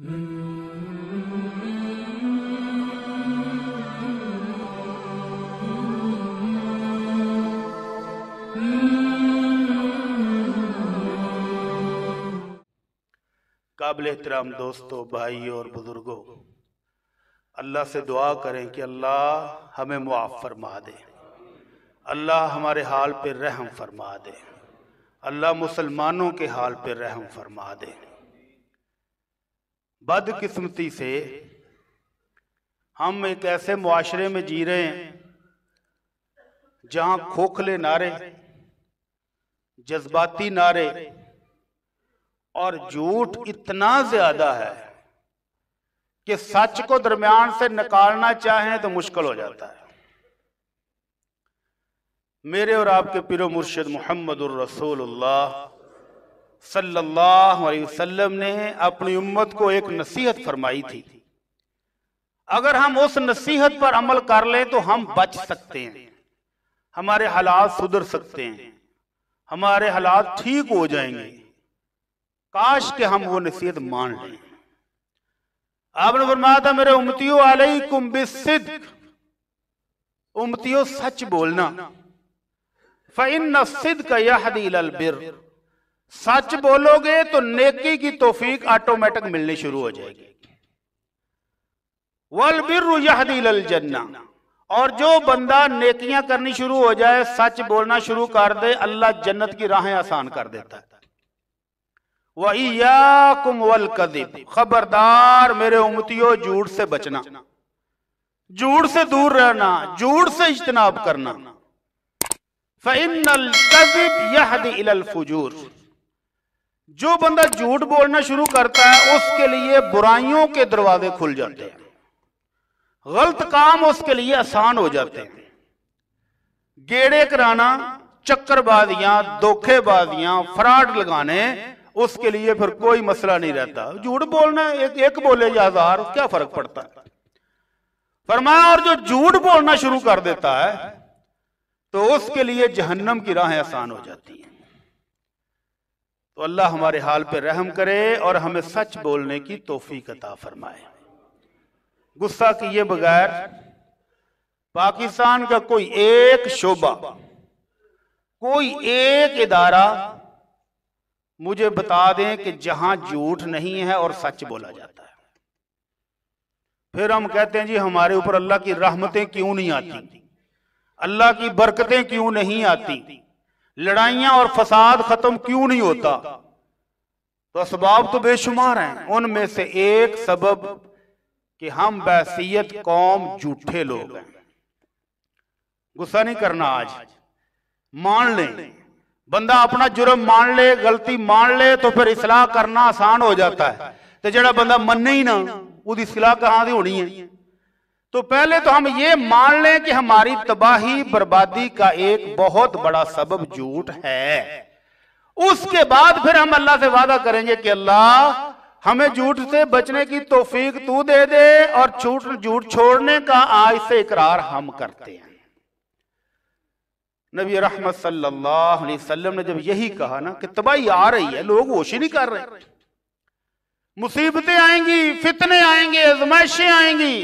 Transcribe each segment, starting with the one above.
काबिल एहतराम दोस्तों भाई और बुज़ुर्गों अल्लाह से दुआ करें कि अल्लाह हमें मुआफ़ फरमा दे अल्लाह हमारे हाल पर रहम फरमा दे अल्लाह मुसलमानों के हाल पर रहम फरमा दे बदकिस्मती से हम एक ऐसे मुआशरे में जी रहे हैं जहां खोखले नारे जज्बाती नारे और झूठ इतना ज्यादा है कि सच को दरमियान से निकालना चाहें तो मुश्किल हो जाता है मेरे और आपके पिरो मुर्शद मोहम्मद रसूलुल्लाह सल्लल्लाहु अलैहि वसल्लम ने अपनी उम्मत को एक नसीहत फरमाई थी अगर हम उस नसीहत पर अमल कर लें तो हम बच सकते हैं हमारे हालात सुधर सकते हैं हमारे हालात ठीक हो जाएंगे काश के हम वो नसीहत मान लें आपने फरमाया था मेरे उमतियों अलैकुम बिसिद उमतियों सच बोलना फिन सिद्ध का यह बिर सच बोलोगे तो नेकी की तोफीक ऑटोमेटिक मिलनी शुरू हो जाएगी वल बिर लल जन्ना और जो बंदा नेकियां करनी शुरू हो जाए सच बोलना शुरू कर दे अल्लाह जन्नत की राहें आसान कर देता है वही या कुमवल कदीब खबरदार मेरे उमतियों झूठ से बचना झूठ से दूर रहना झूठ से इज्तनाब करना फजूर जो बंदा झूठ बोलना शुरू करता है उसके लिए बुराइयों के दरवाजे खुल जाते हैं गलत काम उसके लिए आसान हो जाते हैं गेड़े कराना चक्करबाजियां धोखेबाजियां फ्रॉड लगाने उसके लिए फिर कोई मसला नहीं रहता झूठ बोलना एक एक बोले या हजार क्या फर्क पड़ता है फरमाया और जो झूठ बोलना शुरू कर देता है तो उसके लिए जहन्नम की राहें आसान हो जाती हैं तो अल्लाह हमारे हाल पर रहम करे और हमें सच बोलने की तोहफी कता फरमाए गुस्सा किए बगैर पाकिस्तान का कोई एक शोबा कोई एक इदारा मुझे बता दें कि जहां झूठ नहीं है और सच बोला जाता है फिर हम कहते हैं जी हमारे ऊपर अल्लाह की रहमतें क्यों नहीं आती अल्लाह की बरकतें क्यों नहीं आती लड़ाइया और फसाद खत्म क्यों नहीं होता तो असबाब तो बेशुमार हैं उनमें से एक सबब कि हम बैसीयत कौम झूठे लोग हैं गुस्सा नहीं करना आज मान ले बंदा अपना जुर्म मान ले गलती मान ले तो फिर इसलाह करना आसान हो जाता है तो जरा बंदा मने ही ना उसकी सलाह कहां से होनी है तो पहले तो हम ये मान लें कि हमारी तबाही बर्बादी का एक बहुत बड़ा सबब झूठ है उसके बाद फिर हम अल्लाह से वादा करेंगे कि अल्लाह हमें झूठ से बचने की तोफीक तू दे दे और झूठ झूठ छोड़ने का आज से इकरार हम करते हैं नबी रहमत सल्लल्लाहु अलैहि वसल्लम ने जब यही कहा ना कि तबाही आ रही है लोग होश ही नहीं कर रहे मुसीबतें आएंगी फितने आएंगे आजमाइशें आएंगी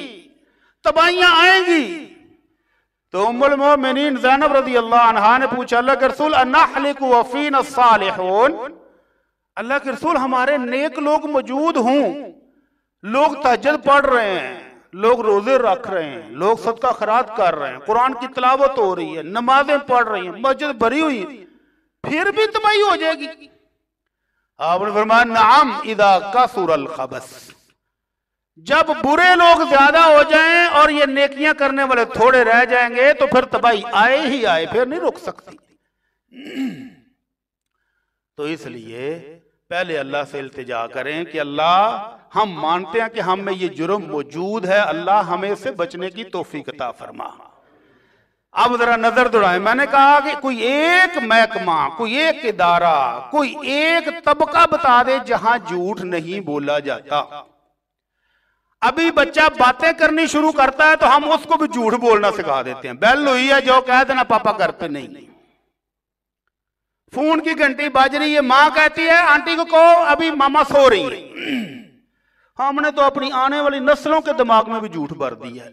तबाहियां आएंगी तो उमुल मोमिनीन जैनब रजी अल्लाह ने पूछा अल्लाह के रसूल अनहलिकु वफीन अल्लाह के रसूल हमारे नेक लोग मौजूद हूं लोग तहज्जुद पढ़ रहे हैं लोग रोजे रख रहे हैं लोग सदका खरात कर रहे हैं कुरान की तिलावत हो रही है नमाजें पढ़ रही हैं मस्जिद भरी हुई फिर भी तबाही हो जाएगी आपने फरमाया नाम इदा का खबस जब बुरे लोग ज्यादा हो जाएं और ये नेकियां करने वाले थोड़े रह जाएंगे तो फिर तबाही आए ही आए फिर नहीं रुक सकती तो इसलिए पहले अल्लाह से इल्तिजा करें कि अल्लाह हम मानते हैं कि हम में ये जुर्म मौजूद है अल्लाह हमें से बचने की तोफीकता फरमा अब जरा नजर दौड़ाए मैंने कहा कि कोई एक महकमा कोई एक इदारा कोई एक तबका बता दे जहां झूठ नहीं बोला जाता अभी बच्चा बातें करनी शुरू करता है तो हम उसको भी झूठ बोलना सिखा देते हैं बैल हुई है जो कह देना पापा करते पे नहीं फोन की घंटी बज रही है माँ कहती है आंटी को कहो अभी मामा सो रही है हमने तो अपनी आने वाली नस्लों के दिमाग में भी झूठ भर दी है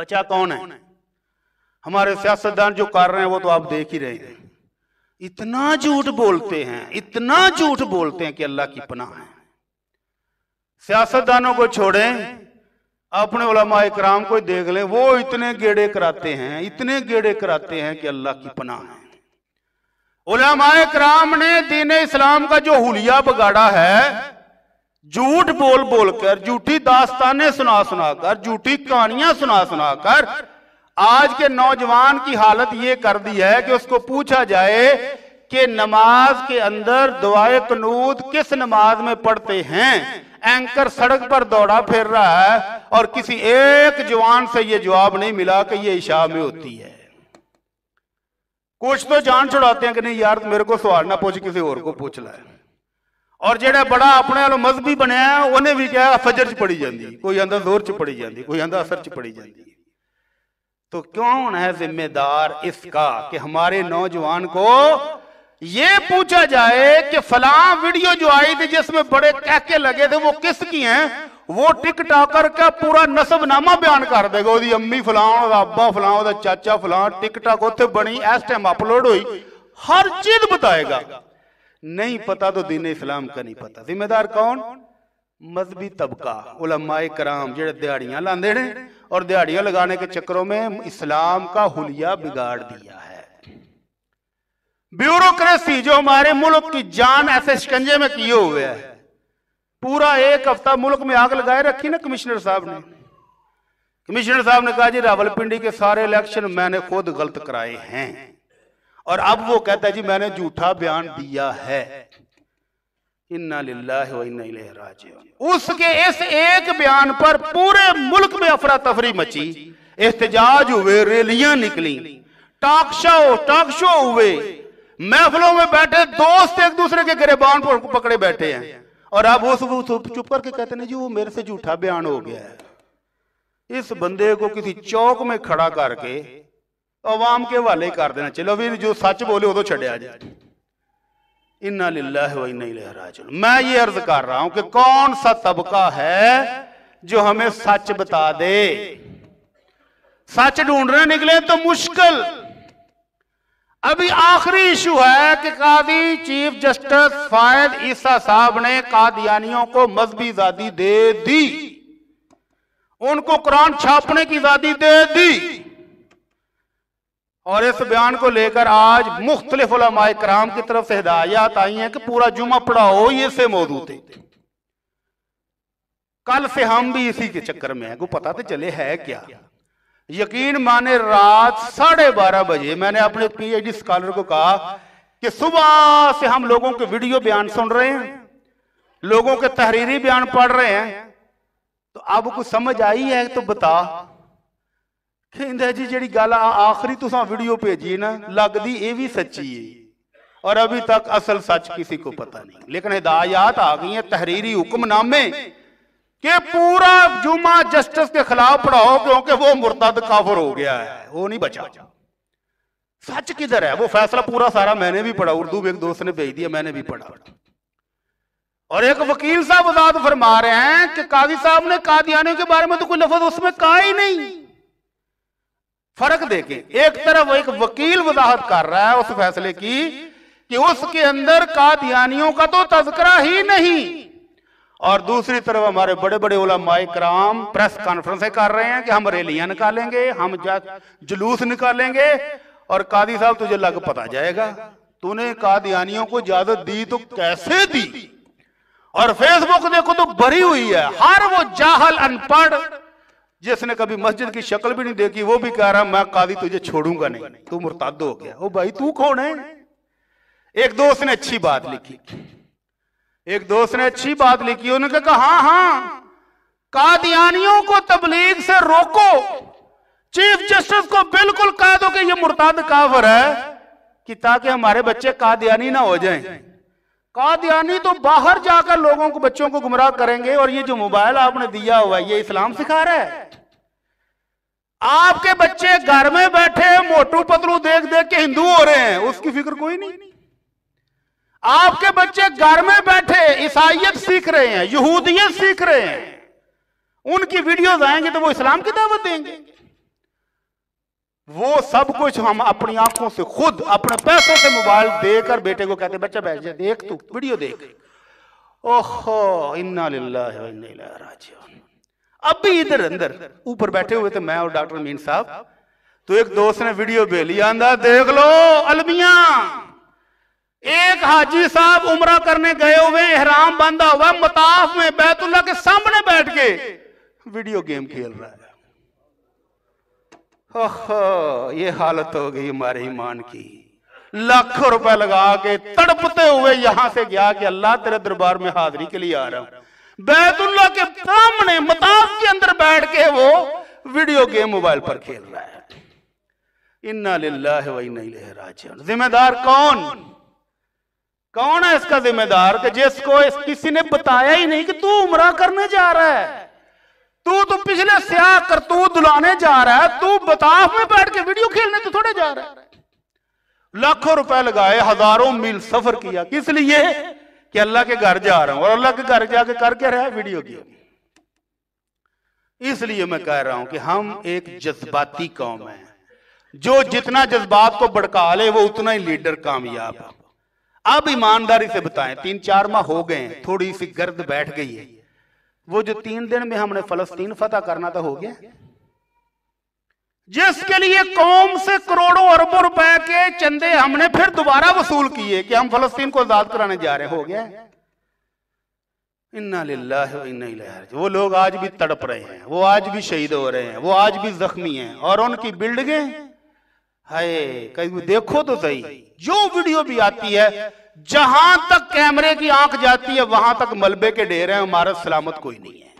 बच्चा कौन है हमारे सियासतदान जो कर रहे हैं वो तो आप देख ही रहे हैं इतना झूठ बोलते हैं इतना झूठ बोलते हैं कि अल्लाह की पनाह है सियासतदानों को छोड़ें अपने उलमा इक्राम को देख लें वो इतने गेड़े कराते हैं इतने गेड़े कराते हैं कि अल्लाह की पनाह है उलमा इक्राम ने दीन इस्लाम का जो हुलिया बगाड़ा है झूठ बोल बोलकर झूठी दास्तानें सुना सुनाकर झूठी कहानियां सुना सुनाकर आज के नौजवान की हालत ये कर दी है कि उसको पूछा जाए कि नमाज के अंदर दुआए कनूद किस नमाज में पढ़ते हैं एंकर सड़क पर दौड़ा फिर रहा है और किसी एक जवान से यह जवाब नहीं मिला कि यह इशा में होती है कुछ तो जान छुड़ाते हैं कि नहीं यार मेरे को सवाल ना पूछ किसी और को पूछ ला और जेड़ा बड़ा अपने वालों मजहबी बनया उन्हें भी क्या फजर च पड़ी जाती कोई आंदा जोर च पड़ी जाती कोई आंदा असर च पड़ी जाती तो क्यों है जिम्मेदार इसका कि हमारे नौजवान को ये पूछा जाए कि फला वीडियो जो आई थी जिसमें बड़े कहके लगे थे वो किसकी हैं वो टिकटॉकर का पूरा नसबनामा बयान कर देगा वो अम्मी फलां बाबा फलां चाचा फलां टिकटॉक उथे बनी इस टाइम अपलोड हुई हर चीज बताएगा नहीं पता तो दीन इस्लाम का नहीं पता जिम्मेदार कौन मजहबी तबका उलमाए कराम जो दिहाड़ियां लाने और दिहाड़ियां लगाने के चक्करों में इस्लाम का हुलिया बिगाड़ दिया है ब्यूरोक्रेसी जो हमारे मुल्क की जान ऐसे शिकंजे में किए हुए है पूरा एक हफ्ता मुल्क में आग लगाए रखी ना कमिश्नर साहब ने कमिश्नर साहब ने कहा जी रावलपिंडी के सारे इलेक्शन मैंने खुद गलत कराए हैं और अब वो कहता है जी मैंने झूठा बयान दिया है इन्ना उसके इस एक बयान पर पूरे मुल्क में अफरा तफरी मची एहतजाज हुए रैलियां निकली टॉक शो टॉक शो हुए महफलों में बैठे दोस्त एक दूसरे के गिरेबान पकड़े बैठे हैं और आप उस चुप करके कहते हैं जी वो मेरे से झूठा बयान हो गया है इस बंदे को किसी चौक में खड़ा करके अवाम के हवाले कर देना चलो भी जो सच बोले उदो छड़िया जाए इन्ना लाज मैं ये अर्ज कर रहा हूं कि कौन सा तबका है जो हमें सच बता दे सच ढूंढने निकले तो मुश्किल अभी आखिरी इशू है कि कादी चीफ जस्टिस फायद ईसा साहब ने कादियानियों को मजहबी आजादी दे दी उनको कुरान छापने की आजादी दे दी और इस बयान को लेकर आज मुख्तलिफ कराम की तरफ से हिदायत आई है कि पूरा जुमा पढ़ाओ ये से मौजूद थे कल से हम भी इसी के चक्कर में है को पता तो चले है क्या, क्या यकीन माने रात साढ़े बारह बजे मैंने अपने पीएचडी स्कॉलर को कहा कि सुबह से हम लोगों के वीडियो बयान सुन रहे हैं लोगों के तहरीरी बयान पढ़ रहे हैं तो अब कुछ समझ आई है तो बता ਕਹਿੰਦਾ जी ਜਿਹੜੀ ਗੱਲ ਆਖਰੀ ਤੁਸੀਂ ਵੀਡੀਓ ਭੇਜੀ ਨਾ ਲੱਗਦੀ ਇਹ ਵੀ ਸੱਚੀ ਹੈ ਔਰ ਅਭੀ ਤੱਕ ਅਸਲ ਸੱਚ ਕਿਸੇ ਕੋ ਪਤਾ ਨਹੀਂ ਲੇਕਿਨ ਹਦਾਇਤ ਆ ਗਈ ਹੈ ਤਹਰੀਰੀ ਹੁਕਮਨਾਮੇ कि पूरा जुमा जस्टिस के खिलाफ पढ़ाओ क्योंकि वो मुर्तद काफर हो गया है वो नहीं बचा सच किधर है वो फैसला पूरा सारा मैंने भी पढ़ा उर्दू में एक दोस्त ने भेज दिया मैंने भी पढ़ा और एक वकील साहब आजाद फरमा रहे हैं कि काजी साहब ने कादियाने के बारे में तो कोई लफज उसमें कहा ही नहीं फर्क देखे एक तरफ एक वकील वजाहत कर रहा है उस फैसले की कि उसके अंदर कादियानियों का तो तस्करा ही नहीं और दूसरी तरफ हमारे बड़े बड़े माई क्राम प्रेस कॉन्फ्रेंसें कर रहे हैं कि हम रैलियां निकालेंगे हम जुलूस निकालेंगे और कादी साहब तुझे लग पता जाएगा तूने कादियानियों को इजाजत दी तो कैसे दी और फेसबुक देखो तो भरी हुई है हर वो जाहल अनपढ़ जिसने कभी मस्जिद की शक्ल भी नहीं देखी वो भी कह रहा मैं कादी तुझे छोड़ूंगा नहीं तू मुर्ताद हो गया ओ भाई तू कौन है एक दोस्त ने अच्छी बात लिखी एक दोस्त ने अच्छी बात लिखी उन्होंने कहा हाँ हाँ कादियानियों को तबलीग से रोको चीफ जस्टिस को बिल्कुल कह दो कि ये मुर्ताद कावर है कि ताकि हमारे बच्चे कादियानी ना हो जाएं कादियानी तो बाहर जाकर लोगों को बच्चों को गुमराह करेंगे और ये जो मोबाइल आपने दिया हुआ है ये इस्लाम सिखा रहा है आपके बच्चे घर में बैठे मोटू पतलू देख देख के हिंदू हो रहे हैं उसकी फिक्र कोई नहीं आपके बच्चे घर में बैठे ईसाइत सीख रहे हैं यहूदियत सीख रहे हैं उनकी वीडियोस आएंगे तो वो इस्लाम की दावत देंगे वो सब कुछ हम अपनी आंखों से खुद अपने पैसों से मोबाइल देकर बेटे को कहते बच्चा बैठ जाए देख तू वीडियो देख ओहो इन्ना अब भी इधर अंदर ऊपर बैठे हुए थे मैं और डॉक्टर मीन साहब तो एक दोस्त ने वीडियो भेली आंदा देख लो अलमिया एक हाजी साहब उमरा करने गए हुए हराम बांधा हुआ मताफ में बैतुल्ला के सामने बैठ के वीडियो गेम खेल रहा है ये हालत हो गई हमारे ईमान की लाखों रुपए लगा के तड़पते हुए यहां से गया कि अल्लाह तेरे दरबार में हाजिरी के लिए आ रहा हूं बैतुल्ला के सामने मताफ के अंदर बैठ के वो वीडियो गेम मोबाइल पर खेल रहा है इन्ना ले जिम्मेदार कौन? कौन है इसका जिम्मेदार कि जिसको इस किसी ने बताया ही नहीं कि तू उमरा करने जा रहा है तू तो पिछले कर करतूत दुलाने जा रहा है तू बताफ में बैठ के वीडियो खेलने तो थोड़े जा रहा है लाखों रुपए लगाए हजारों मील सफर किया किस लिए कि अल्लाह के घर जा रहा हूं और अल्लाह के घर जाके कर क्या रहा है वीडियो की इसलिए मैं कह रहा हूं कि हम एक जज्बाती कौम है जो जितना जज्बात को भड़का ले वो उतना ही लीडर कामयाब है अब ईमानदारी से बताएं तीन चार माह हो गए थोड़ी सी गर्द बैठ गई है वो जो तीन दिन में हमने फलस्तीन फतह करना था हो गया जिसके लिए कौम से करोड़ों अरबों रुपए के चंदे हमने फिर दोबारा वसूल किए कि हम फलस्तीन को आजाद कराने जा रहे हो गया इन्ना इन्ना वो लोग आज भी तड़प रहे हैं वो आज भी शहीद हो रहे हैं वो आज भी जख्मी हैं और उनकी बिल्डिंगें हाय कहीं तो देखो तो सही जो वीडियो भी आती है जहां तक कैमरे की आंख जाती है वहां तक मलबे के डेरे हैं हमारा सलामत कोई नहीं है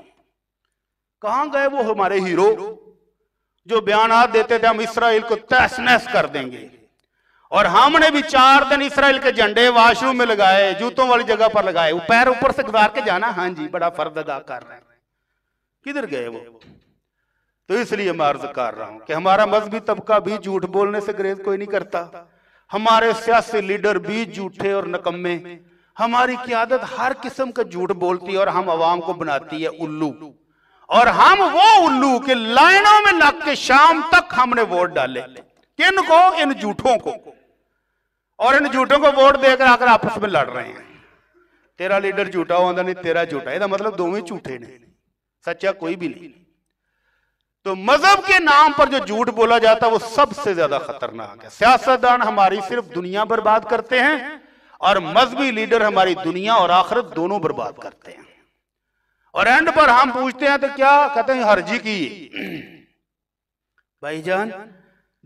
कहां गए वो हमारे हीरो जो बयान देते थे हम इसराइल को तहस नहस कर देंगे और हमने भी चार दिन इसराइल के झंडे वाशरूम में लगाए जूतों वाली जगह पर लगाए वो पैर ऊपर से गुजार के जाना हाँ जी बड़ा फर्द अदा कर रहे हैं किधर गए वो तो इसलिए मैं अर्ज कर रहा हूं कि हमारा मजहबी तबका भी झूठ बोलने से ग्रेज कोई नहीं करता हमारे सियासी लीडर भी झूठे और नकम्मे हमारी क्यादत हर किस्म का झूठ बोलती है और हम आवाम को बनाती है उल्लू और हम वो उल्लू के लाइनों में लग के शाम तक हमने वोट डाले किन को इन झूठों को और इन झूठों को वोट देकर आकर आपस में लड़ रहे हैं तेरा लीडर झूठा होता नहीं तेरा झूठा है मतलब दोवें झूठे ने सच्चा कोई भी नहीं तो मजहब के नाम पर जो झूठ बोला जाता है वो सबसे ज्यादा खतरनाक है सियासतदान हमारी सिर्फ दुनिया बर्बाद करते हैं और मजहबी लीडर हमारी दुनिया और आखिरत दोनों बर्बाद करते हैं और एंड पर हम पूछते हैं तो क्या कहते हैं हर्जी की भाईजान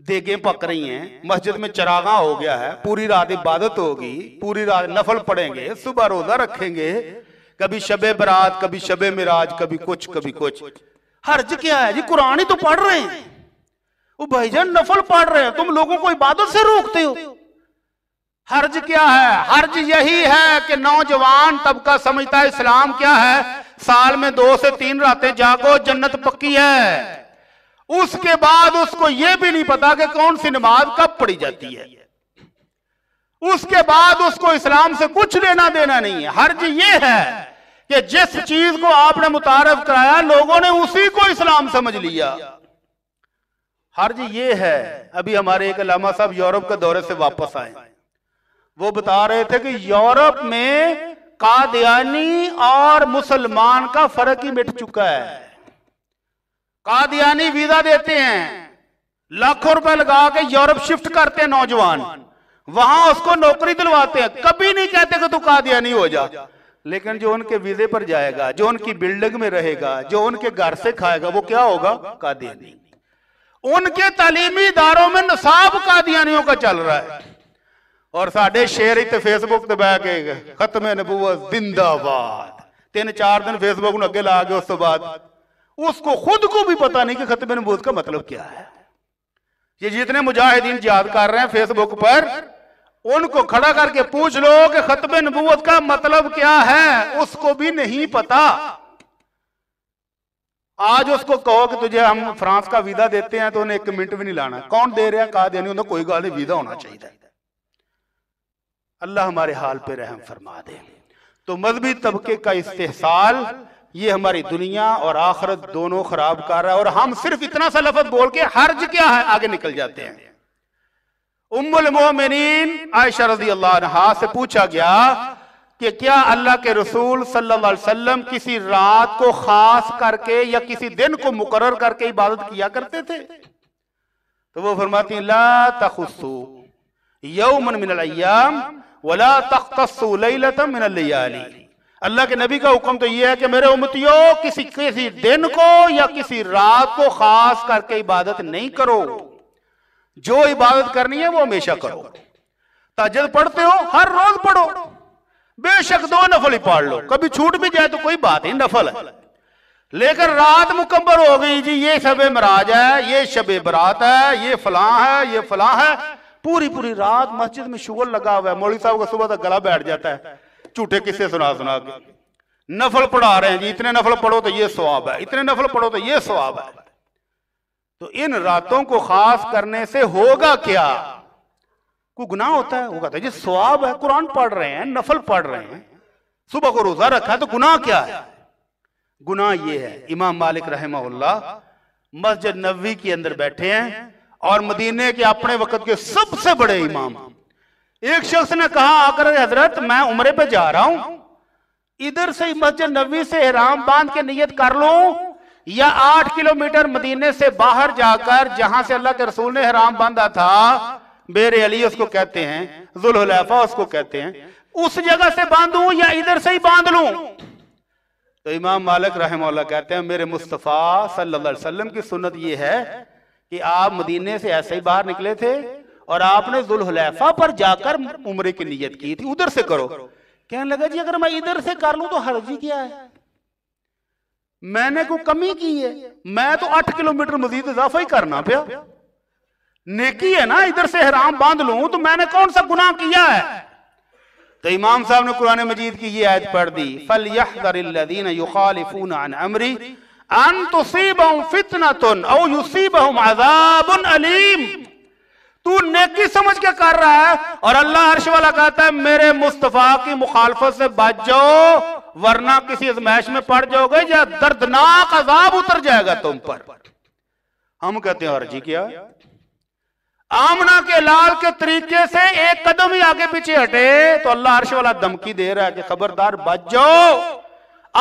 देगे पक रही हैं मस्जिद में चरागा हो गया है पूरी रात इबादत होगी पूरी रात नफल पड़ेंगे सुबह रोजा रखेंगे कभी शबे बरात कभी शबे मिराज कभी कुछ कभी कुछ हर्ज क्या है जी कुरान ही तो पढ़ रहे हैं वो भाईजान नफल पढ़ रहे हैं तुम लोगों को इबादत से रोकते हो हर्ज क्या है हर्ज यही है कि नौजवान तबका समझता है इस्लाम क्या है साल में दो से तीन रातें जागो जन्नत पक्की है उसके बाद उसको यह भी नहीं पता कि कौन सी नमाज कब पड़ी जाती है उसके बाद उसको इस्लाम से कुछ लेना देना नहीं है हर्ज ये है कि जिस चीज को आपने मुतारफ कराया लोगों ने उसी को इस्लाम समझ लिया हर्ज ये है अभी हमारे एक अलामा साहब यूरोप के दौरे से वापस आए वो बता रहे थे कि यूरोप में कादियानी और मुसलमान का फर्क ही मिट चुका है कादियानी वीजा देते हैं लाखों रुपए लगा के यूरोप शिफ्ट करते हैं नौजवान वहां उसको नौकरी दिलवाते हैं कभी नहीं कहते कि तू कादियानी हो जा लेकिन जो उनके वीजे पर जाएगा जो उनकी बिल्डिंग में रहेगा जो उनके घर से खाएगा वो क्या होगा कादियानी उनके तालीमी इदारों में नसाब कादियानियों का चल रहा है और साढ़े शेर ही फेसबुक से बह के खत्म जिंदाबाद तीन चार दिन फेसबुक अगे ला गए उस तो बाद उसको खुद को भी पता नहीं कि खत्म नबूत का मतलब क्या है ये जितने मुजाहिदीन याद कर रहे हैं फेसबुक पर उनको खड़ा करके पूछ लो कि खतब नबूत का मतलब क्या है उसको भी नहीं पता आज उसको कहो कि तुझे हम फ्रांस का वीजा देते हैं तो उन्हें एक मिनट भी नहीं लाना कौन दे रहा है कहा देनी उन्हें कोई नहीं वीजा होना चाहिए अल्लाह हमारे हाल पे रहम फरमा दे तो मजहबी तबके का इस्तेसाल ये हमारी दुनिया और आखरत दोनों खराब कर रहा है और हम सिर्फ इतना सा लफत बोल के हर्ज क्या है आगे निकल जाते हैं उम्मुल मोमिनीन आयशा रजी अल्लाह से पूछा गया कि क्या अल्लाह के रसूल सल्लल्लाहु अलैहि वसल्लम किसी रात को खास करके या किसी दिन को मुकर्र करके इबादत किया करते थे तो वो फरमाती ला तखसु यौमन मिन अय्याम वला तख्तसु लैलतम मिन अल्लयाली अल्लाह के नबी का हुक्म तो यह है कि मेरे उम्मतियों किसी किसी दिन को या किसी रात को खास करके इबादत नहीं करो जो इबादत करनी है वो हमेशा करो ताजद पढ़ते हो हर रोज पढ़ो बेशक दो नफल ही पढ़ लो कभी छूट भी जाए तो कोई बात ही नफल है लेकिन रात मुकम्मल हो गई जी ये शबे मराज है ये शबे बरात है ये फलां है ये फलां है पूरी पूरी रात मस्जिद में शुगर लगा हुआ है मौली साहब का सुबह तक गला बैठ जाता है झूठे किस्से सुना सुना के नफल पढ़ा रहे हैं जी इतने नफल पढ़ो तो ये स्वाब है इतने नफल पढ़ो तो ये स्वाब है तो इन रातों को खास करने से होगा क्या कोई गुनाह होता है वो कहता है जी स्वाब है कुरान पढ़ रहे हैं नफल पढ़ रहे हैं सुबह को रोजा रखा है तो गुनाह क्या है गुनाह ये है इमाम मालिक रहमा मस्जिद नबी के अंदर बैठे हैं और मदीने के अपने वक्त के सबसे बड़े इमाम एक शख्स ने कहा आकर हजरत मैं उमरे पे जा रहा हूं इधर से मस्जिद नबी से हराम बांध के नियत कर लू या आठ किलोमीटर मदीने से बाहर जाकर जहां से अल्लाह के रसूल ने हराम बांधा था बेरे अली उसको कहते हैं जुल्हलैफा उसको कहते हैं उस जगह से बांधू या इधर से ही बांध लू तो इमाम मालिक रहमोल्ला कहते हैं मेरे मुस्तफ़ा सल्लल्लाहु अलैहि वसल्लम की सुन्नत ये है कि आप मदीने से ऐसे ही बाहर निकले थे और आपने जुल्हलैफा पर जाकर उम्र की नीयत की थी उधर से करो कहने लगा जी अगर मैं इधर से कर लू तो हर्जी क्या है मैंने को कमी की है मैं तो अठ किलोमीटर मजीद इजाफा ही करना पे नेकी है ना इधर से हराम बांध लू तो मैंने कौन सा गुनाह किया है तो इमाम साहब ने कुरान मजीद की ये आयत पढ़ दी फल अमरी अलीम तू नेकी समझ के कर रहा है और अल्लाह अर्श वाला कहता है मेरे मुस्तफा की मुखालफत से बच जाओ वरना किसी अजमैश में पड़ जाओगे या दर्दनाक अजाब उतर जाएगा तुम पर हम कहते हैं अर्जी क्या आमना के लाल के तरीके से एक कदम ही आगे पीछे हटे तो अल्लाह अर्श वाला धमकी दे रहा है कि खबरदार बच जाओ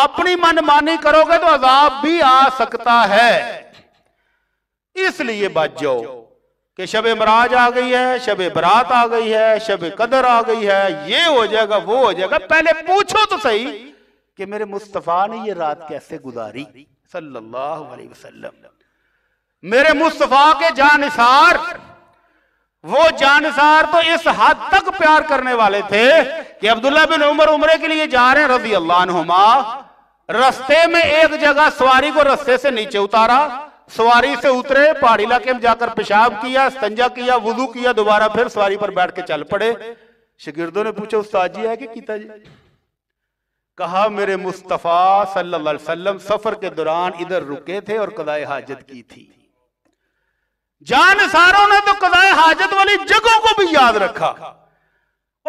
अपनी मनमानी करोगे तो अजाब भी आ सकता है इसलिए बच जाओ कि शब मराज आ गई है शब बरात आ गई है शब कदर आ गई है ये हो जाएगा वो हो जाएगा पहले पूछो तो सही कि मेरे मुस्तफ़ा ने ये रात कैसे गुजारी सल्लल्लाहु अलैहि वसल्लम मेरे मुस्तफ़ा के जानसार वो जानसार तो इस हद तक तो प्यार करने वाले थे कि अब्दुल्ला बिन उमर उमरे के लिए जा रहे हैं रजी अल्लाहमा रस्ते में एक जगह सवारी को रस्ते से नीचे उतारा सवारी से उतरे पहाड़ी इलाके में जाकर पेशाब किया स्तंजा किया वुजू किया दोबारा फिर सवारी पर बैठ के चल पड़े शिगिर्दों ने पूछा उस्ताद जी है कि किता जी कहा मेरे मुस्तफ़ा सल्लल्लाहु अलैहि वसल्लम सफर के दौरान इधर रुके थे और कदाए हाजत की थी जान सारों ने तो कदाए हाजत वाली जगहों को भी याद रखा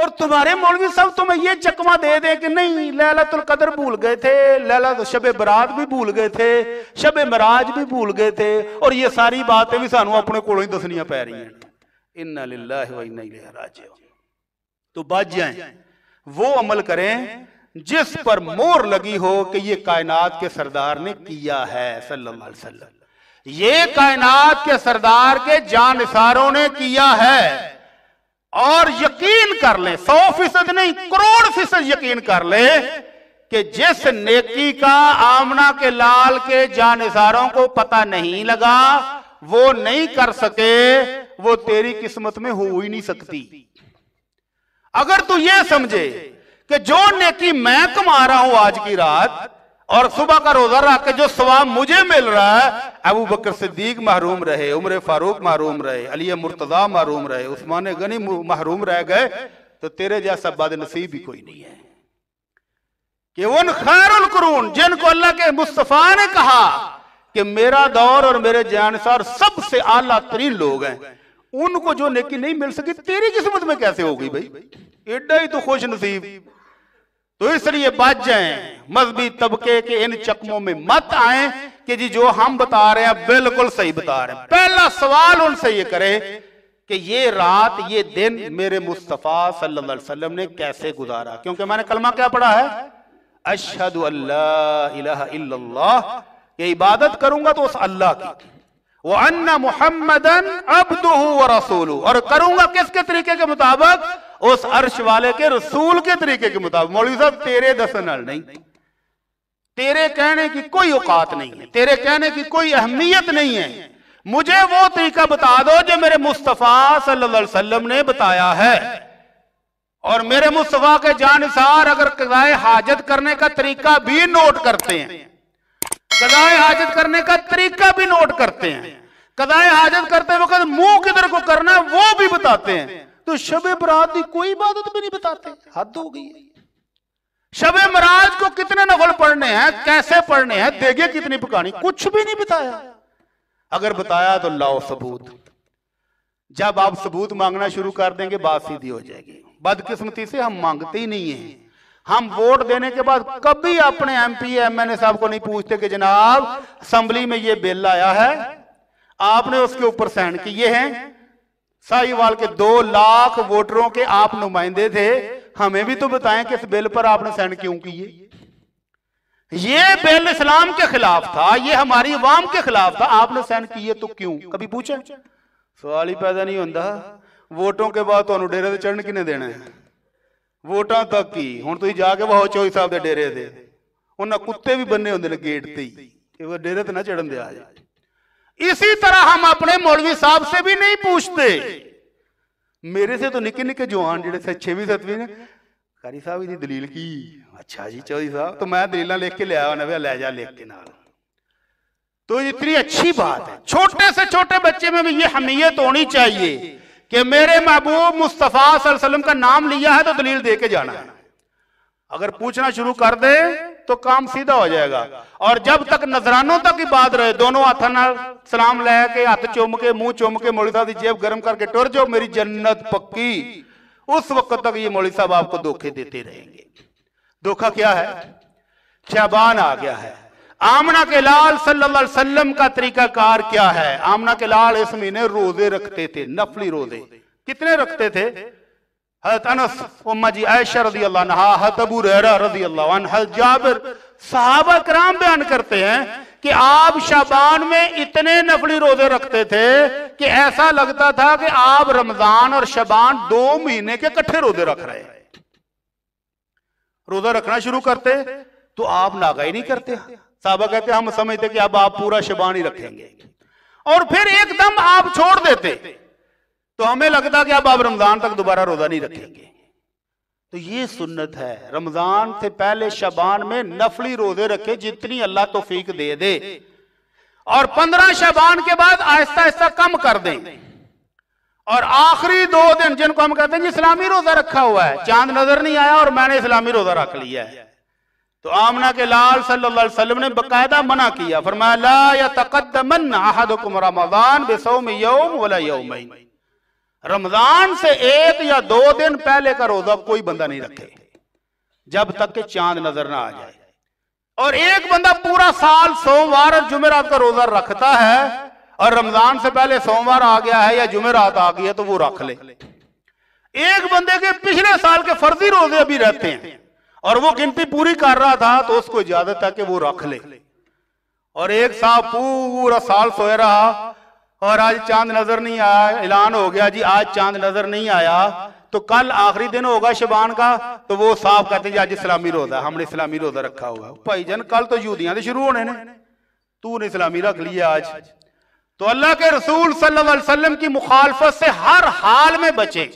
और तुम्हारे मौलवी साहब तुम्हें ये चकमा दे दे कि नहीं लैला तुल कदर भूल गए थे लैला तो शबे बरात भी भूल गए थे शबे मराज भी भूल गए थे और ये सारी बातें भी सानू अपने को दसनिया पै रही हैं इन्ना लिल्लाह तो बच जाए वो अमल करें जिस पर मोर लगी हो कि ये कायनात के सरदार ने किया है सल्लल्लाहु अलैहि वसल्लम ये कायनात के सरदार के जानसारों ने किया है और यकीन कर ले सौ फीसद नहीं करोड़ फीसद यकीन कर ले कि जिस नेकी का आमना के लाल के जानसारों को पता नहीं लगा वो नहीं कर सके वो तेरी किस्मत में हो ही नहीं सकती अगर तू ये समझे कि जो नेकी मैं कमा रहा हूं आज की रात और सुबह का रोजा रख के जो सवाब मुझे मिल रहा है अबू बकर सिद्दीक महरूम रहे उम्र फारूक महरूम रहे अली मुर्तजा महरूम रहे उस्मान गनी महरूम रह गए तो तेरे जैसा बद नसीब ही कोई नहीं है कि उन खैर करून जिनको अल्लाह के मुस्तफ़ा ने कहा कि मेरा दौर और मेरे जानसार सबसे आला तरीन लोग हैं उनको जो नेकी नहीं मिल सकी तेरी किस्मत में कैसे होगी भाई एडा ही तो खुश नसीब तो इसलिए बच जाए मजहबी तबके के इन चकमों में मत आए कि जी जो हम बता रहे हैं बिल्कुल सही बता रहे हैं पहला सवाल उनसे ये करें कि ये रात ये दिन मेरे मुस्तफ़ा सल्लल्लाहु अलैहि वसल्लम ने कैसे गुजारा क्योंकि मैंने कलमा क्या पढ़ा है अशहद अल्लाह ये इबादत करूंगा तो उस अल्लाह की वो अन्ना मुहम्मदन अब्दू रसूल और करूंगा किसके तरीके के मुताबिक उस अर्श वाले के रसूल के तरीके के मुताबिक मौलवी साहब तेरे दसन नहीं तेरे कहने की कोई औकात नहीं है तेरे कहने की कोई अहमियत नहीं है मुझे वो तरीका बता दो जो मेरे मुस्तफ़ा सल्लल्लाहु अलैहि वसल्लम ने बताया है और मेरे मुस्तफ़ा के जानसार अगर कजाए हाजत करने का तरीका भी नोट करते हैं कजाए हाजत करने का तरीका भी नोट करते हैं कदाए हाजत करते वक्त मुंह किधर को करना है वो भी बताते हैं तो शब बरात की कोई इबादत भी नहीं बताते हद हो गई है शब मराज को कितने नफल पढ़ने हैं कैसे पढ़ने हैं देगे कितनी पकानी कुछ भी नहीं बताया अगर बताया तो लाओ सबूत जब आप सबूत मांगना शुरू कर देंगे बात सीधी हो जाएगी बदकिस्मती से हम मांगते ही नहीं है हम वोट देने के बाद कभी अपने एमपी एमएनए साहब को नहीं पूछते कि जनाब असेंबली में ये बिल आया है आपने उसके ऊपर सहन किए हैं साहिवाल के दो लाख वोटरों के आप नुमाइंदे थे हमें भी तो बताएं कि इस बिल पर आपने साइन क्यों किए ये बिल इस्लाम के खिलाफ था ये हमारी अवाम के खिलाफ था आपने साइन किए तो क्यों कभी पूछे सवाल ही पैदा नहीं होता वोटों के बाद तो डेरे से किने देना है वोटा तक की हूँ तुम जाके वह चौहरी साहब के डेरे से उन्हें कुत्ते भी बने होंगे गेट से ही डेरे तो ना चढ़न दे जाए इसी तरह हम अपने मौलवी साहब से भी नहीं पूछते मेरे से तो निके निके जवान जो से छेवीं सतवीं ने कारी साहब इहदी दलील की अच्छा जी चौधरी साहब तो मैं दलील लिख के लिया उन्हें लै जा लिख के नाल तो इतनी अच्छी बात है छोटे से छोटे बच्चे में भी ये हमीयत होनी चाहिए कि मेरे महबूब मुस्तफ़ा सल्लल्लाहु अलैहि वसल्लम का नाम लिया है तो दलील दे के जाना है अगर पूछना शुरू कर दे तो काम सीधा हो जाएगा और जब तक नजरानों तक ही बात रहे दोनों ਹੱਥਾਂ सलाम लैके हाथ चुम के मुंह चुम के ਚੁੰਮ साहब की जेब गर्म करके टुर जाओ मेरी जन्नत पक्की उस वक्त तक ये मौली साहब आपको धोखे देते रहेंगे धोखा क्या है शहबान आ गया है आमना के लाल सल्लल्लाहु अलैहि वसल्लम का तरीकाकार क्या है आमना के लाल इस महीने रोजे रखते थे नफली रोजे कितने रखते थे हजरत अनस उम्मा जी आयशा रजी अल्लाह नहा हजरत अबू रहरा रजी अल्लाह हजरत जाबिर साहबा कराम बयान करते हैं कि आप शाबान में इतने नफली रोजे रखते थे कि ऐसा लगता था कि आप रमजान और शबान दो महीने के इकट्ठे रोजे रख रहे हैं रोजा रखना शुरू करते तो आप नागा ही नहीं करते साहबा कहते हम समझते कि अब आप पूरा शबान ही रखेंगे और फिर एकदम आप छोड़ देते तो हमें लगता कि अब आप रमजान तक दोबारा रोजा नहीं रखेंगे तो ये सुन्नत है रमजान से पहले शबान में नफली रोजे रखे जितनी अल्लाह तोफीक दे दे और पंद्रह शबान के बाद आहिस्ता आहिस्ता कम कर दें और आखिरी दो दिन जिनको हम कहते हैं इस्लामी रोजा रखा हुआ है चांद नजर नहीं आया और मैंने इस्लामी रोजा रख लिया है तो आमना के लाल सल्लल्लाहु अलैहि वसल्लम ने बकायदा मना किया फरमाया ला या अहदकुम रमजान यौम वला यौमैन रमजान से एक या दो दिन पहले का रोजा कोई बंदा नहीं रखे जब तक के चांद नजर ना आ जाए और एक बंदा पूरा साल सोमवार और जुमेरात का रोजा रखता है और रमजान से पहले सोमवार आ गया है या जुमेरात आ गई है तो वो रख ले एक बंदे के पिछले साल के फर्जी रोजे अभी रहते हैं और वो गिनती पूरी कर रहा था तो उसको इजाजत है कि वो रख ले और एक साहब पूरा साल सोए रहा और आज चांद नजर नहीं आया ऐलान हो गया जी आज चांद नजर नहीं आया तो कल आखिरी दिन होगा शबान का तो वो साफ कहते जी आज इस्लामी रोजा हमने इस्लामी रोजा रखा हुआ भाई जन कल तो यूदियां तो शुरू होने ने तू ने इस्लामी रख लिया आज तो अल्लाह के रसूल सल्लाम की मुखालफत से हर हाल में बचे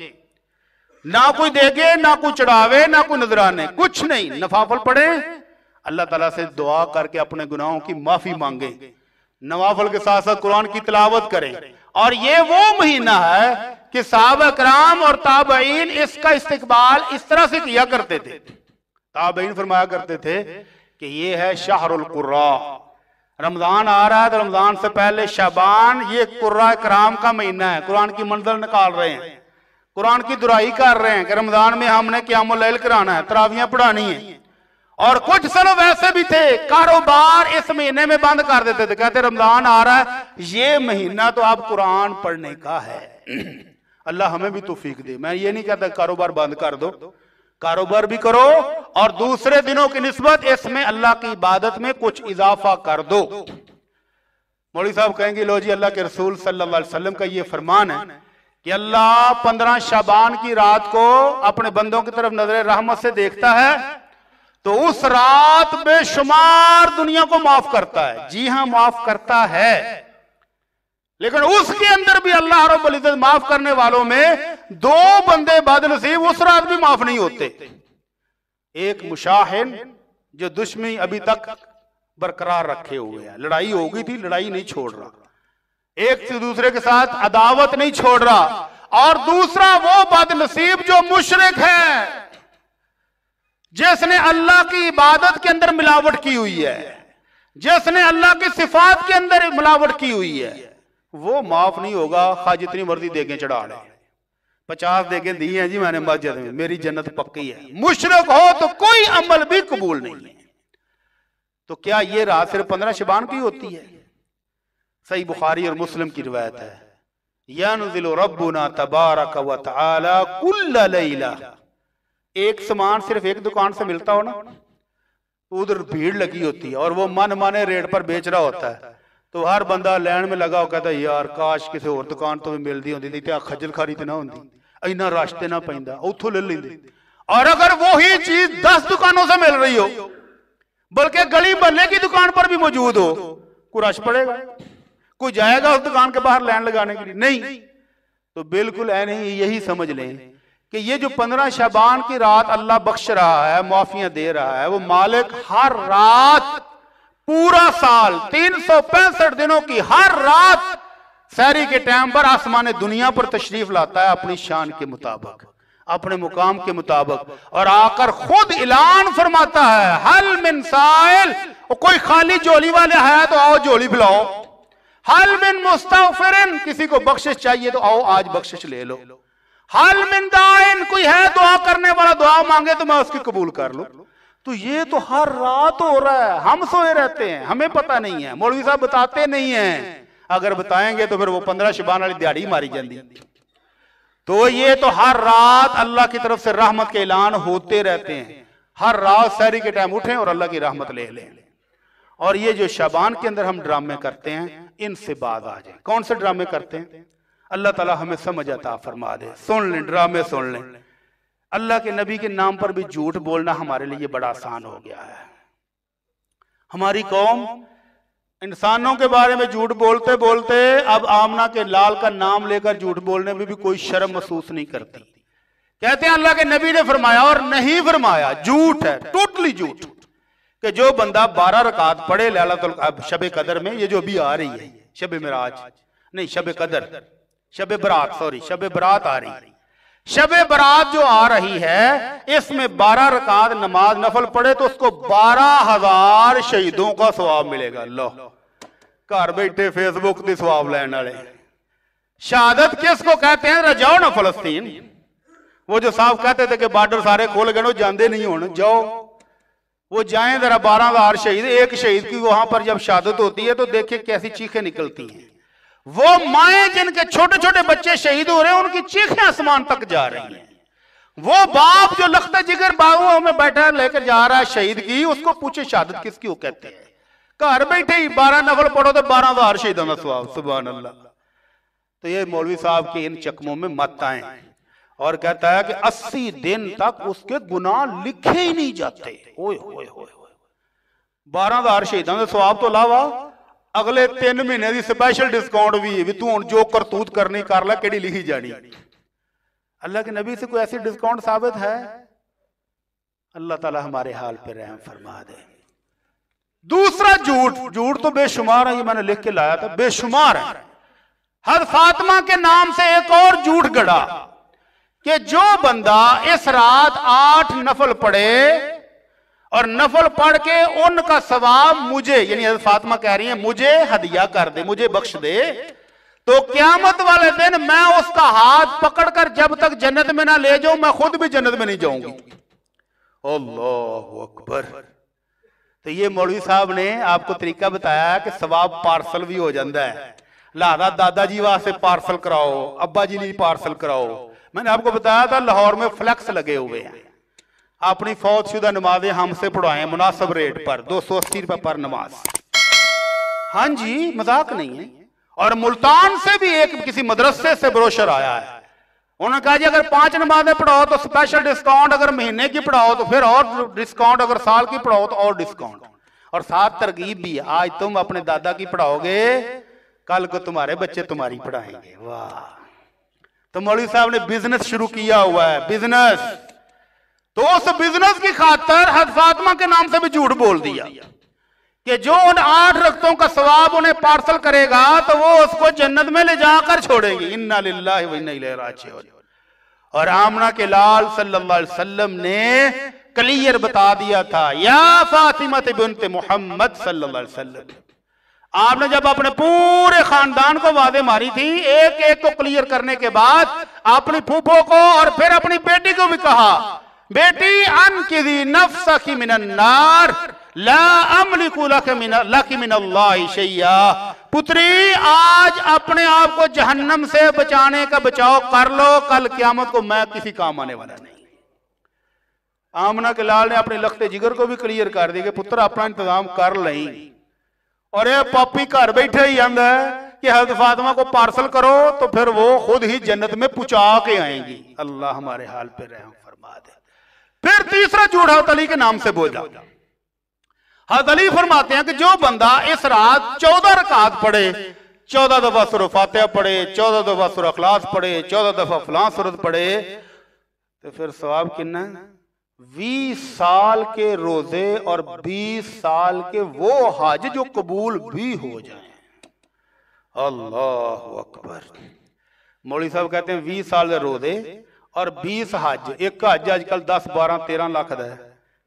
ना कोई देगे ना कोई चढ़ावे ना कोई नजराने कुछ नहीं नफाफल पड़े अल्लाह तला से दुआ करके अपने गुनाहों की माफी मांगे नवाफल के साथ साथ कुरान की तलावत करें और ये वो महीना है कि साहब कराम और ताबईन इसका इस्तेबाल इस तरह से किया करते थे ताबईन फरमाया करते थे कि ये है शाहरुल कुर्रा रमजान आ रहा है तो रमजान से पहले शबान ये कुर्रा कराम का महीना है कुरान की मंजिल निकाल रहे हैं कुरान की दुराई कर रहे हैं कि रमजान में हमने क्या कराना है तरावियां पढ़ानी है और कुछ सिर्फ ऐसे भी थे कारोबार इस महीने में बंद कर देते थे कहते रमजान आ रहा है ये महीना तो आप कुरान पढ़ने का है अल्लाह हमें भी तोफीक दे मैं ये नहीं कहता कारोबार बंद कर दो कारोबार भी करो और दूसरे दिनों की नस्बत इसमें अल्लाह की इबादत में कुछ इजाफा कर दो मोड़ी साहब कहेंगे लो जी अल्लाह के रसूल सल्लाम का ये फरमान है कि अल्लाह पंद्रह शाबान की रात को अपने बंदों की तरफ नजर रहमत से देखता है तो उस रात बेशुमार दुनिया को माफ करता है जी हां माफ करता है लेकिन उसके अंदर भी अल्लाह रबुल्जत माफ करने वालों में दो बंदे नसीब उस रात भी माफ नहीं होते एक मुशाहिन जो दुश्मनी अभी तक बरकरार रखे हुए हैं लड़ाई हो गई थी लड़ाई नहीं छोड़ रहा एक से दूसरे के साथ अदावत नहीं छोड़ रहा और दूसरा वो बदनसीब जो मुशरक है जिसने अल्लाह की इबादत के अंदर मिलावट की हुई है जिसने अल्लाह की सिफात के अंदर मिलावट की हुई है वो माफ नहीं होगा हा जितनी मर्जी देगे चढ़ा ले पचास देगे दी है जी मैंने मस्जिद में मेरी जन्नत पक्की है मुशरक हो तो कोई अमल भी कबूल नहीं है तो क्या ये रात सिर्फ पंद्रह शबान की होती है सही बुखारी और मुस्लिम की रिवायत है यान रबुना कुल्ला एक सामान सिर्फ एक दुकान से मिलता हो ना तो उधर भीड़ लगी होती है और वो मन माने रेट पर बेच रहा होता है तो हर बंदा लैंड में लगा हो कहता है यार काश किसी और दुकान तो भी मिलती होती नहीं तो खजल खारी तो ना होती इना रश तो ना पैदा उतो ले लेंगे और अगर वो ही चीज दस दुकानों से मिल रही हो बल्कि गली बल्ले की दुकान पर भी मौजूद हो कोई रश पड़ेगा कोई जाएगा उस दुकान के बाहर लाइन लगाने के लिए नहीं तो बिल्कुल ऐ नहीं यही समझ लें कि ये जो पंद्रह शबान की रात अल्लाह बख्श रहा है माफिया दे रहा है वो मालिक हर रात पूरा साल तीन सौ पैंसठ दिनों की हर रात सैरी के टाइम पर आसमान दुनिया पर तशरीफ लाता है अपनी शान के मुताबिक अपने मुकाम के मुताबिक और आकर खुद ऐलान फरमाता है हल मिन साइल कोई खाली झोली वाले है तो आओ झोली बुलाओ हल मिन मुस्ताफिर किसी को बख्शिश चाहिए तो आओ आज बख्शिश ले लो हाल मिंदाइन कोई है दुआ करने वाला दुआ मांगे तो मैं उसकी कबूल कर लू तो ये तो हर रात हो रहा है हम सोए रहते हैं हमें पता नहीं है मौलवी साहब बताते नहीं है अगर बताएंगे तो फिर वो पंद्रह शिबान वाली दिहाड़ी मारी जाती तो ये तो हर रात अल्लाह की तरफ से रहमत के ऐलान होते रहते हैं हर रात शहरी के टाइम उठें और अल्लाह की रहमत ले लें और ये जो शबान के अंदर हम ड्रामे करते हैं इनसे बाद आ जाए कौन से ड्रामे करते हैं अल्लाह ताला हमें समझ आता फरमा दे सुन लें ड्रामे सुन लें अल्लाह के नबी के नाम पर भी झूठ बोलना हमारे लिए बड़ा आसान हो गया है हमारी कौम इंसानों के बारे में झूठ बोलते बोलते अब आमना के लाल का नाम लेकर झूठ बोलने में भी कोई शर्म महसूस नहीं करती कहते हैं अल्लाह के नबी ने फरमाया और नहीं फरमाया झूठ है टोटली झूठ कि जो बंदा बारह रकात पढ़े लाला तो शब कदर में ये जो अभी आ रही है शब मराज नहीं शब कदर शब बरात सॉरी शब बरात आ रही शब बरात जो आ रही है इसमें बारह रकात नमाज नफल पढ़े तो उसको बारह हजार शहीदों का स्वाब मिलेगा लो घर बैठे फेसबुक के स्वाब लैन आए शहादत किसको कहते हैं रजाओ ना फलस्तीन वो जो साहब कहते थे कि बॉर्डर सारे खोल गए जाते नहीं होने जाओ वो जाए जरा बारह हजार शहीद एक शहीद की वहां पर जब शहादत होती है तो देखिए कैसी चीखें निकलती हैं वो माए जिनके छोटे छोटे बच्चे शहीद हो रहे हैं उनकी चीखें आसमान तक जा रही हैं वो बाप जो लखता जिगर बाबू में बैठा लेकर जा रहा है शहीद की उसको पूछे शहादत किसकी वो कहते हैं घर बैठे ही बारह नफल पढ़ो तो बारह बार शहीदों का स्वाब सुबह अल्लाह तो ये मौलवी साहब के इन चकमों में मत आए और कहता है कि अस्सी दिन तक उसके गुनाह लिखे ही नहीं जाते बारह हजार शहीदों के तो स्वाब तो अलावा अगले तीन महीने की स्पैशल डिस्काउंट भी है भी तू हूँ जो करतूत करनी कर ला कि लिखी ਜਾਣੀ अल्लाह के नबी से कोई ऐसी डिस्काउंट साबित है अल्लाह ताला हमारे हाल पे रहम फरमा दे दूसरा झूठ झूठ तो बेशुमार है ये मैंने लिख के लाया था बेशुमार है हर फातिमा के नाम से एक और झूठ गड़ा कि जो बंदा इस रात आठ नफल पढ़े और नफल पढ़ के उनका सवाब मुझे यानी फातिमा कह रही है मुझे हदिया कर दे मुझे बख्श दे तो क्यामत वाले दिन मैं उसका हाथ पकड़कर जब तक जन्नत में ना ले जाऊं मैं खुद भी जन्नत में नहीं जाऊंगी अकबर तो ये मौलवी साहब ने आपको तरीका बताया कि सवाब पार्सल भी हो जाता है लादा दादाजी वास्ते पार्सल कराओ अब्बा जी ने पार्सल कराओ मैंने आपको बताया था लाहौर में फ्लैक्स लगे हुए हैं अपनी फौजशुदा नमाजें हमसे पढ़वाएं मुनासिब रेट पर दो सौ अस्सी रुपये पर नमाज हाँ जी मजाक नहीं है और मुल्तान से भी एक किसी मदरसे से ब्रोशर आया है उन्होंने कहा जी अगर पांच नमाजें पढ़ाओ तो स्पेशल डिस्काउंट अगर महीने की पढ़ाओ तो फिर और डिस्काउंट अगर साल की पढ़ाओ तो और डिस्काउंट और साथ तरगीब भी आज तुम अपने दादा की पढ़ाओगे कल को तुम्हारे बच्चे तुम्हारी पढ़ाएंगे वाह तो मौलवी साहब ने बिजनेस शुरू किया हुआ है बिजनेस तो उस बिजनेस की खातर हदफातमा के नाम से भी झूठ बोल दिया कि जो उन आठ रक्तों का स्वाब उन्हें पार्सल करेगा तो वो उसको जन्नत में ले जाकर छोड़ेगी इन्ना और आमना के लाल सल्लल्लाहु अलैहि वसल्लम ने क्लियर बता दिया था या फातिमत बिनते मोहम्मद सल्लल्लाहु अलैहि वसल्लम आपने जब अपने पूरे खानदान को वादे मारी थी एक एक को क्लियर करने के बाद अपनी फूफो को और फिर अपनी बेटी को भी कहा बेटी अन किदी नफ्स की मिनन्नार पुत्री आज अपने आप को जहन्नम से बचाने का बचाव कर लो कल क्यामत को मैं किसी काम आने वाला नहीं आमना के लाल ने अपने लखते जिगर को भी क्लियर कर दिया कि पुत्र अपना इंतजाम कर लें और ये पापी घर बैठे ही आंदा है कि हजरत फातिमा को पार्सल करो तो फिर वो खुद ही जन्नत में पुचा के आएंगी अल्लाह हमारे हाल पे रहे फिर तीसरा झूठ हजरत अली के नाम से बोला हजरत अली फरमाते हैं कि जो बंदा इस रात चौदह रकात पढ़े चौदह दफा सुर फातह पढ़े चौदह दफा सुर अखलास पढ़े चौदह दफा फलां सूरत पढ़े तो फिर सवाब किन्ना बीस साल के रोजे और बीस साल के वो हज जो कबूल भी हो जाए अल्लाह अकबर मौली साहब कहते हैं बीस साल के रोजे ਔਰ 20 ਹੱਜ ਇੱਕ ਹੱਜ ਅੱਜ ਕੱਲ 10 12 13 ਲੱਖ ਦਾ ਹੈ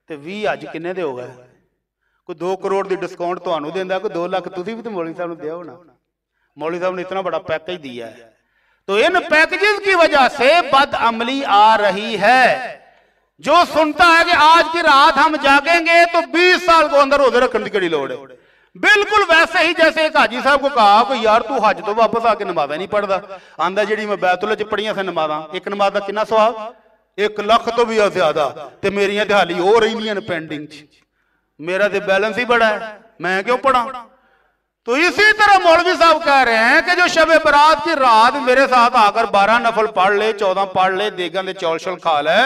ਤੇ 20 ਹੱਜ ਕਿੰਨੇ ਦੇ ਹੋ ਗਏ ਕੋਈ 2 ਕਰੋੜ ਦੀ ਡਿਸਕਾਊਂਟ ਤੁਹਾਨੂੰ ਦਿੰਦਾ ਕੋਈ 2 ਲੱਖ ਤੁਸੀਂ ਵੀ ਤੇ ਮੌਲੀ ਸਾਹਿਬ ਨੂੰ ਦਿਓ ਨਾ ਮੌਲੀ ਸਾਹਿਬ ਨੇ ਇਤਨਾ ਬੜਾ ਪੈਕੇਜ ਦਿਆ ਹੈ ਤੋ ਇਹਨ ਪੈਕੇਜਸ ਦੀ ਵਜ੍ਹਾ ਸੇ ਬਦ ਅਮਲੀ ਆ ਰਹੀ ਹੈ ਜੋ ਸੁਣਤਾ ਹੈ ਕਿ ਅੱਜ ਕੀ ਰਾਤ ਹਮ ਜਾਗਾਂਗੇ ਤੋ 20 ਸਾਲ ਕੋ ਅੰਦਰ ਹੋਦੇ ਰੱਖਣ ਦੀ ਕਿਹੜੀ ਲੋੜ ਹੈ ਬਿਲਕੁਲ ਵੈਸੇ ਹੀ ਜੈਸੇ ਇੱਕ ਹਾਜੀ ਸਾਹਿਬ ਕੋ ਕਹਾ ਕਿ ਯਾਰ ਤੂੰ ਹੱਜ ਤੋਂ ਵਾਪਸ ਆ ਕੇ ਨਮਾਜ਼ਾਂ ਨਹੀਂ ਪੜਦਾ ਆਂਦਾ ਜਿਹੜੀ ਮੈਂ ਬੈਤੁਲ ਚ ਪੜੀਆਂ ਸਨ ਨਮਾਜ਼ਾਂ ਇੱਕ ਨਮਾਜ਼ ਦਾ ਕਿੰਨਾ ਸਵਾਬ 1 ਲੱਖ ਤੋਂ ਵੀ ਜ਼ਿਆਦਾ ਤੇ ਮੇਰੀਆਂ ਦਿਹਾਲੀ ਹੋ ਰਹੀਆਂ ਨੇ ਪੈਂਡਿੰਗ ਚ ਮੇਰਾ ਤੇ ਬੈਲੈਂਸ ਹੀ ਬੜਾ ਹੈ ਮੈਂ ਕਿਉਂ ਪੜਾਂ ਤੋ ਇਸੇ ਤਰ੍ਹਾਂ ਮੌਲਵੀ ਸਾਹਿਬ ਕਹਿ ਰਹੇ हैं ਕਿ ਜੋ ਸ਼ਬੇ ਬਰਾਤ ਦੀ ਰਾਤ ਮੇਰੇ ਸਾਥ आकर 12 ਨਫਲ ਪੜ ਲੇ 14 ਪੜ ਲੇ ਦੇਗਾਂ ਦੇ ਚੌਲ शौल ਖਾ ਲੈ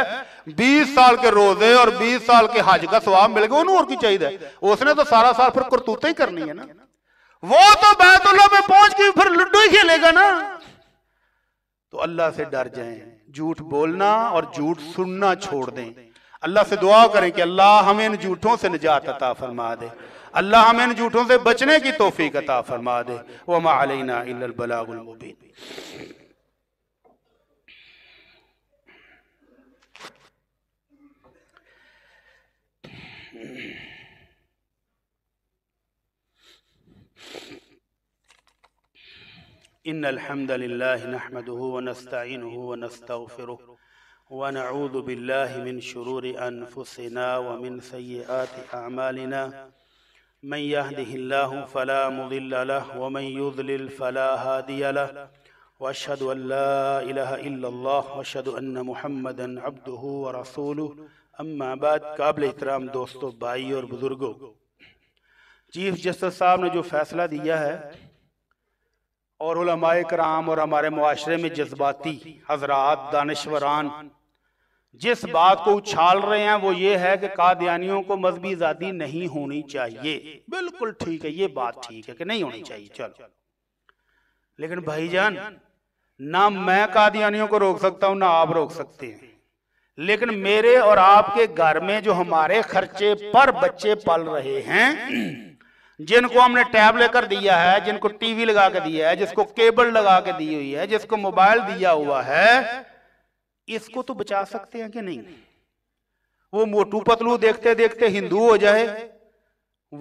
बीस साल के रोजे और बीस साल के हज का स्वाब मिल गया और की चाहिए उसने तो सारा साल फिर करतूतें ही करनी है ना वो तो बैतुल्ला में पहुंच के फिर लड्डू ही खेलेगा ना तो अल्लाह से डर जाए झूठ बोलना और झूठ सुनना छोड़ दें अल्लाह से दुआ करें कि अल्लाह हमें इन झूठों से निजात अता फरमा दे अल्लाह हमें इन झूठों से बचने की तोफ़ी अता फरमा दे वो अलैना इल्लल إن الحمد لله نحمده ونستعينه ونستغفره ونعوذ بالله من شرور أنفسنا ومن سيئات أعمالنا من يهده الله فلا مضل له ومن يضلل فلا هادي له وأشهد أن لا إله إلا الله وأشهد أن محمدا عبده ورسوله अम्मा بعد काबिल احترام دوستو भाई اور بزرگو چیف جسٹس صاحب نے جو فیصلہ دیا ہے और कराम और हमारे माशरे में जज्बाती हजरात दानश्वरान जिस बात को उछाल रहे हैं वो ये है कि कादियानियों को मजहबी आज़ादी नहीं होनी चाहिए बिल्कुल ठीक है ये बात ठीक है कि नहीं होनी चाहिए चलो लेकिन भाईजान ना मैं कादियानियों को रोक सकता हूं ना आप रोक सकते हैं लेकिन मेरे और आपके घर में जो हमारे खर्चे पर बच्चे पल रहे हैं जिनको हमने टैब लेकर दिया है जिनको टीवी लगा के दिया है जिसको केबल लगा के दी हुई है जिसको मोबाइल दिया हुआ है इसको तो बचा सकते हैं कि नहीं वो मोटू पतलू देखते देखते हिंदू हो जाए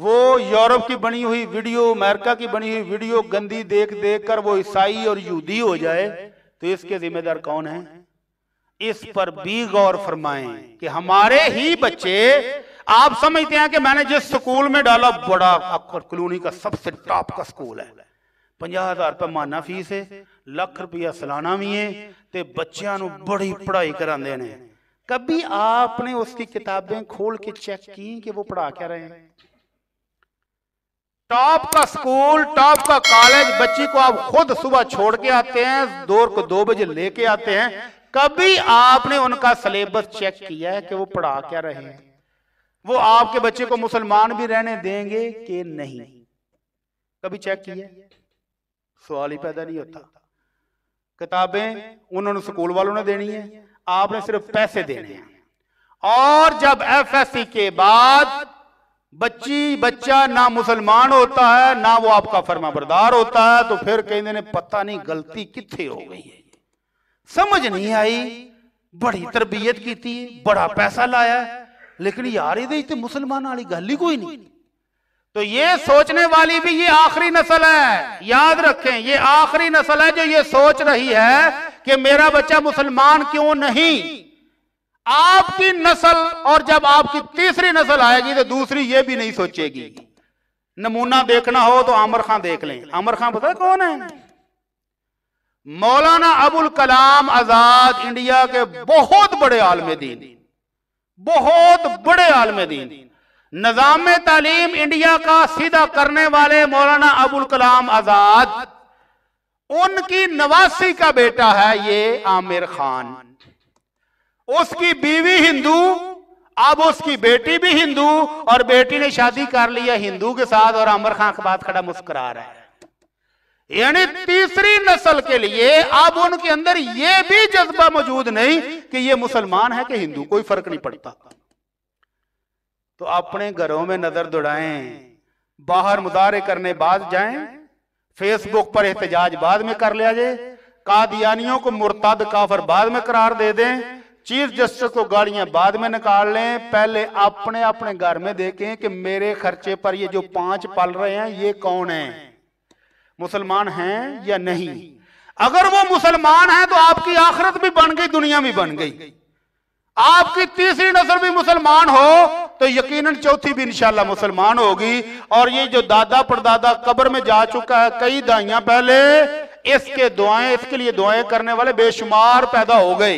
वो यूरोप की बनी हुई वीडियो अमेरिका की बनी हुई वीडियो गंदी देख देख कर वो ईसाई और यूदी हो जाए तो इसके जिम्मेदार कौन है इस पर भी गौर फरमाएं कि हमारे ही बच्चे आप समझते हैं कि मैंने जिस स्कूल में डाला बड़ा कॉलोनी का सबसे टॉप का स्कूल है पंजा हज़ार रुपये माना फीस है लख रुपया सलाना भी है तो बच्चों बड़ी पढ़ाई कराते हैं कभी आपने उसकी किताबें खोल के चेक की कि वो पढ़ा क्या रहे हैं टॉप का स्कूल टॉप का कॉलेज बच्ची को आप खुद सुबह छोड़ के आते हैं दो को दो बजे लेके आते हैं कभी आपने उनका सिलेबस चेक किया है कि वो पढ़ा क्या रहे हैं वो आपके बच्चे को मुसलमान भी रहने देंगे कि नहीं कभी चेक किया सवाल ही पैदा नहीं होता किताबें उन्होंने स्कूल वालों ने देनी है आपने सिर्फ पैसे देने हैं और जब एफएससी के बाद बच्ची बच्चा ना मुसलमान होता है ना वो आपका फर्मा बरदार होता है तो फिर कहने ने पता नहीं गलती कितने हो गई है समझ नहीं आई बड़ी तरबियत की थी बड़ा पैसा लाया लेकिन यार ये मुसलमान वाली गल ही कोई नहीं तो ये सोचने वाली भी ये आखिरी नस्ल है याद रखें ये आखिरी नस्ल है जो ये सोच रही है कि मेरा बच्चा मुसलमान क्यों नहीं आपकी नस्ल और जब आपकी तीसरी नस्ल आएगी तो दूसरी ये भी नहीं सोचेगी नमूना देखना हो तो आमर खां देख लें आमर खान पता कौन है मौलाना अबुल कलाम आजाद इंडिया के बहुत बड़े आलम दीन बहुत बड़े आलम दीन निज़ाम तालीम इंडिया का सीधा करने वाले मौलाना अबुल कलाम आज़ाद उनकी नवासी का बेटा है ये आमिर खान उसकी बीवी हिंदू अब उसकी बेटी भी हिंदू और बेटी ने शादी कर लिया हिंदू के साथ और आमिर खान के बाद खड़ा मुस्कुरा रहा है यानी तीसरी नस्ल के लिए अब उनके अंदर यह भी जज्बा मौजूद नहीं कि ये मुसलमान है कि हिंदू कोई फर्क नहीं पड़ता तो अपने घरों में नजर दौड़ाए बाहर मुदारे करने बाद जाएं फेसबुक पर एहतजाज बाद में कर लिया जाए कादियानियों को मुर्ताद काफर बाद में करार दे दें चीफ जस्टिस को गाड़ियां बाद में निकाल लें पहले अपने अपने घर में देखें कि मेरे खर्चे पर ये जो पांच पल रहे हैं ये कौन है मुसलमान हैं या नहीं अगर वो मुसलमान हैं तो आपकी आखिरत भी बन गई दुनिया भी बन गई आपकी तीसरी नस्ल भी मुसलमान हो तो यकीनन चौथी भी इंशाला मुसलमान होगी और ये जो दादा परदादा कब्र में जा चुका है कई दाइया पहले इसके दुआएं इसके लिए दुआएं करने वाले बेशुमार पैदा हो गए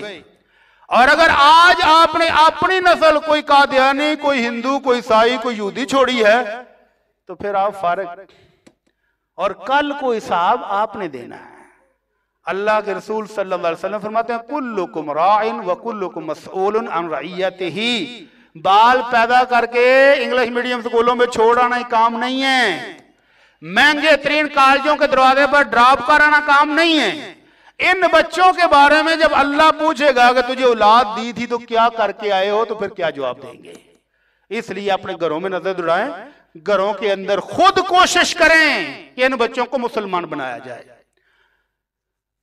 और अगर आज आपने अपनी नस्ल कोई कादयानी कोई हिंदू कोई ईसाई कोई यूदी छोड़ी है तो फिर आप फारक और कल को हिसाब आपने देना है अल्लाह के रसूल सल्लल्लाहु फरमाते हैं कुल्लुकुम राइन व कुल्लुकुम मसूल अन बाल पैदा करके इंग्लिश मीडियम स्कूलों में छोड़ाना ही काम नहीं है महंगे तरीन कॉलेजों के दरवाजे पर ड्रॉप कराना काम नहीं है इन बच्चों के बारे में जब अल्लाह पूछेगा कि तुझे औलाद दी थी तो क्या करके आए हो तो फिर क्या जवाब देंगे इसलिए अपने घरों में नजर दौड़ाएं घरों के अंदर खुद कोशिश करें कि इन बच्चों को मुसलमान बनाया जाए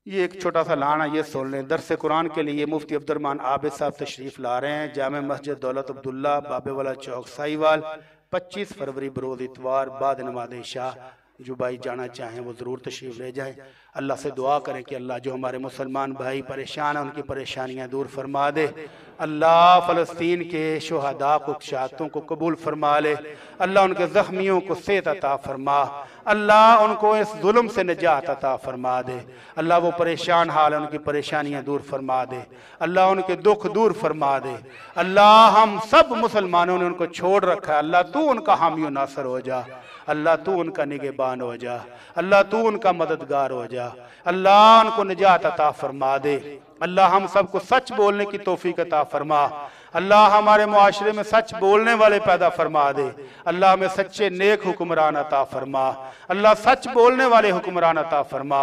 ये एक छोटा सा लाना ये सुन लें दरस कुरान के लिए मुफ्ती अब्दुलरमान आबिद साहब तशरीफ ला रहे हैं जाम मस्जिद दौलत अब्दुल्ला बाबे वाला चौक साईवाल 25 फरवरी बरोज इतवार बाद नमाज शाह जो भाई जाना चाहें वो ज़रूर तशरीफ़ ले जाए अल्लाह से दुआ करें कि अल्लाह जो हमारे मुसलमान भाई परेशान हैं उनकी परेशानियाँ दूर फरमा दे अल्लाह फ़लस्तीन के शहदा को शातों को कबूल फरमा ले अल्लाह उनके ज़ख्मियों को सेहत अता फरमा अल्लाह उनको इस जुल्म से निजात अता फरमा दे अल्लाह वो परेशान हाल है उनकी परेशानियाँ दूर फरमा दे अल्लाह उनके दुख दूर फरमा दे अल्लाह हम सब मुसलमानों ने उनको छोड़ रखा है अल्लाह तू उनका हामी नासर हो जा अल्लाह तू उनका निगेबान हो जा अल्लाह तू उनका मददगार हो जा अल्लाह उनको निजात अता फरमा दे अल्लाह हम सबको सच बोलने की तोफ़ी अता फरमा अल्लाह हमारे मुआरे में सच बोलने वाले पैदा फरमा दे अल्लाह में सच्चे नेक हुक्मरान अता फरमा अल्लाह सच बोलने वाले हुक्मरान अता फरमा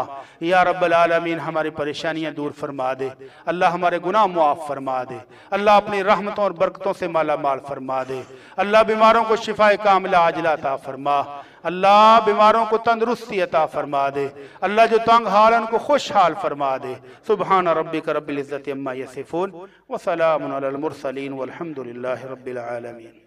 या रबालमीन हमारी परेशानियाँ दूर फरमा दे अल्लाह हमारे गुनाह मुआफ़ फरमा दे अल्लाह अपनी रहमतों और बरकतों से माला माल फरमा दे अल्लाह बीमारों को शिफा कामला आजला अता फरमा अल्लाह बीमारों को तंदरुस्ती अता फरमा दे अल्लाह जो तंग हाल है उनको खुश हाल फरमा दे सुबहाना रबी का रबिल्ज़त अम्मा यसीफ़ून वसलामसलिन वलहमदिल्ला रबीआलमीन